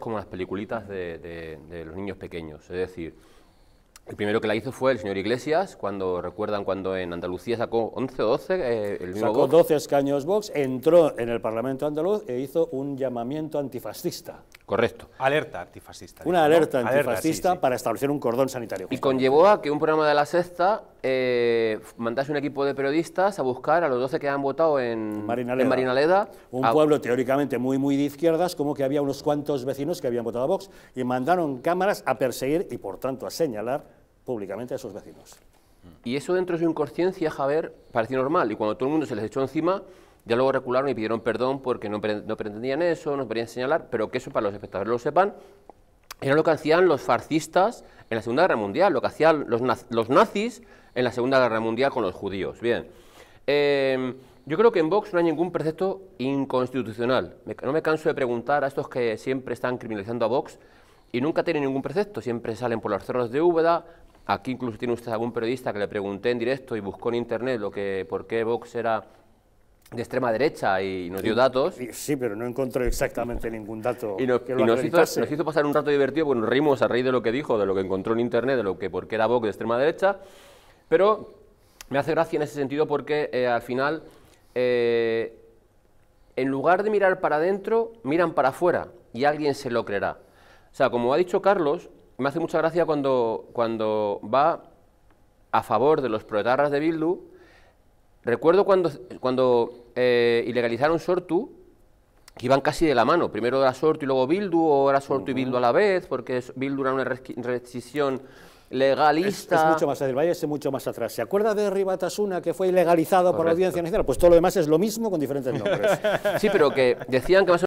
como las peliculitas de, los niños pequeños. Es decir, el primero que la hizo fue el señor Iglesias, cuando recuerdan cuando en Andalucía sacó 11 o 12, eh, el mismo Sacó 12 escaños Vox, entró en el Parlamento andaluz e hizo un llamamiento antifascista. Correcto. Alerta antifascista. Una alerta antifascista para establecer un cordón sanitario. Y conllevó a que un programa de la sexta eh, mandase un equipo de periodistas a buscar a los 12 que habían votado en Marinaleda. un pueblo teóricamente muy, muy de izquierdas, como que había unos cuantos vecinos que habían votado a Vox y mandaron cámaras a perseguir y, por tanto, a señalar públicamente a esos vecinos. Y eso dentro de su inconsciencia, Javier, parecía normal. Y cuando todo el mundo se les echó encima, ya luego recularon y pidieron perdón porque no, pretendían eso, no querían señalar, pero que eso para los espectadores lo sepan, era lo que hacían los farcistas en la Segunda Guerra Mundial, lo que hacían los, nazis en la Segunda Guerra Mundial con los judíos. Bien, em, yo creo que en Vox no hay ningún precepto inconstitucional. no me canso de preguntar a estos que siempre están criminalizando a Vox y nunca tienen ningún precepto, siempre salen por las zonas de Úbeda. Aquí incluso tiene usted algún periodista que le pregunté en directo y buscó en internet lo que, por qué Vox era de extrema derecha y nos dio datos. Sí, pero no encontró exactamente ningún dato. y, nos, hizo, pasar un rato divertido, bueno, nos reímos a raíz de lo que dijo, de lo que encontró en Internet, de lo que por era Vox de extrema derecha, pero me hace gracia en ese sentido porque eh, al final, eh, en lugar de mirar para adentro, miran para afuera y alguien se lo creerá. O sea, como ha dicho Carlos, me hace mucha gracia cuando, cuando va a favor de los proletarras de Bildu, Recuerdo cuando, cuando eh, ilegalizaron Sortu, que iban casi de la mano. Primero era Sortu y luego Bildu, o era Sortu y Bildu a la vez, porque Bildu era una rescisión legalista. Es, mucho más mucho más atrás. ¿Se acuerda de Ribatasuna que fue ilegalizado por la Audiencia Nacional? Pues todo lo demás es lo mismo con diferentes nombres. sí, pero que decían que